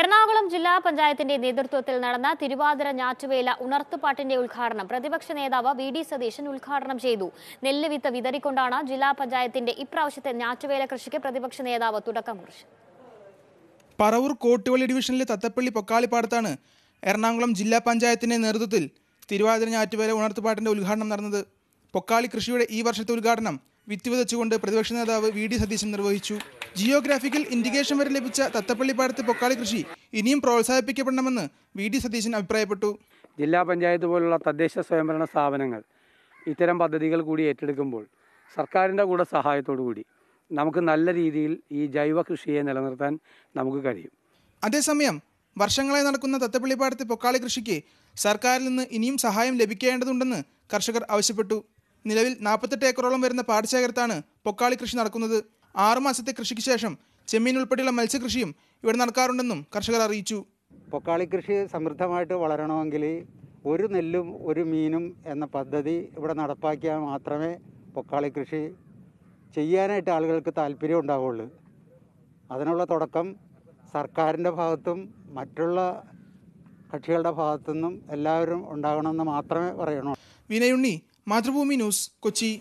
എറണാകുളം ജില്ലാ പഞ്ചായത്തിന്റെ നേതൃത്വത്തിൽ നടന്ന തിരുവാതിര ഞാറ്റുവേല ഉണർത്തുപാട്ടിന്റെ ഉദ്ഘാടനം പ്രതിപക്ഷ നേതാവ് വി ഡി സതീശൻ ഉദ്ഘാടനം ചെയ്തു നെല്ല് വിത്ത് വിതറിക്കൊണ്ടാണ് ജില്ലാ പഞ്ചായത്തിന്റെ ഇപ്രാവശ്യത്തെ ഞാറ്റുവേല കൃഷിക്ക് പ്രതിപക്ഷ നേതാവ് തുടക്കം കുറിച്ചു പറവൂർ കോട്ടുവള്ളി ഡിവിഷനിലെ തത്തപ്പള്ളി പൊക്കാളിപ്പാടത്താണ് എറണാകുളം ജില്ലാ പഞ്ചായത്തിന്റെ നേതൃത്വത്തിൽ തിരുവാതിര ഞാറ്റുവേല ഉണർത്തുപാട്ടിന്റെ ഉദ്ഘാടനം നടന്നത് പൊക്കാളി കൃഷിയുടെ ഈ വർഷത്തെ ഉദ്ഘാടനം വിത്ത് വിതച്ചുകൊണ്ട് പ്രതിപക്ഷ നേതാവ് വി ഡി സതീശൻ നിർവഹിച്ചു ജിയോഗ്രാഫിക്കൽ ഇൻഡിക്കേഷൻ വരെ ലഭിച്ച തത്തപ്പള്ളിപ്പാടത്ത് പൊക്കാളി കൃഷി ഇനിയും പ്രോത്സാഹിപ്പിക്കപ്പെടണമെന്ന് വി ഡി സതീശൻ അഭിപ്രായപ്പെട്ടു ജില്ലാ പഞ്ചായത്ത് പോലുള്ള തദ്ദേശ സ്വയംഭരണ സ്ഥാപനങ്ങൾ ഇത്തരം പദ്ധതികൾ കൂടി ഏറ്റെടുക്കുമ്പോൾ സർക്കാരിൻ്റെ കൂടെ സഹായത്തോടു കൂടി നമുക്ക് നല്ല രീതിയിൽ ഈ ജൈവ കൃഷിയെ നിലനിർത്താൻ നമുക്ക് കഴിയും അതേസമയം വർഷങ്ങളായി നടക്കുന്ന തത്തപ്പള്ളിപ്പാടത്തെ പൊക്കാളി കൃഷിക്ക് സർക്കാരിൽ നിന്ന് ഇനിയും സഹായം ലഭിക്കേണ്ടതുണ്ടെന്ന് കർഷകർ ആവശ്യപ്പെട്ടു നിലവിൽ നാൽപ്പത്തെട്ട് ഏക്കറോളം വരുന്ന പാടശേഖരത്താണ് പൊക്കാളി കൃഷി നടക്കുന്നത് ആറുമാസത്തെ കൃഷിക്ക് ശേഷം ചെമ്മീൻ ഉൾപ്പെടെയുള്ള മത്സ്യകൃഷിയും ഇവിടെ നടക്കാറുണ്ടെന്നും കർഷകർ അറിയിച്ചു പൊക്കാളി കൃഷി സമൃദ്ധമായിട്ട് വളരണമെങ്കിൽ ഒരു നെല്ലും ഒരു മീനും എന്ന പദ്ധതി ഇവിടെ നടപ്പാക്കിയാൽ മാത്രമേ പൊക്കാളി കൃഷി ചെയ്യാനായിട്ട് ആളുകൾക്ക് താല്പര്യം ഉണ്ടാവുള്ളൂ അതിനുള്ള തുടക്കം സർക്കാരിൻ്റെ ഭാഗത്തും മറ്റുള്ള കക്ഷികളുടെ ഭാഗത്തു നിന്നും എല്ലാവരും ഉണ്ടാകണമെന്ന് മാത്രമേ പറയണൂ വിനയുണ്ണി മാതൃഭൂമി ന്യൂസ് കൊച്ചി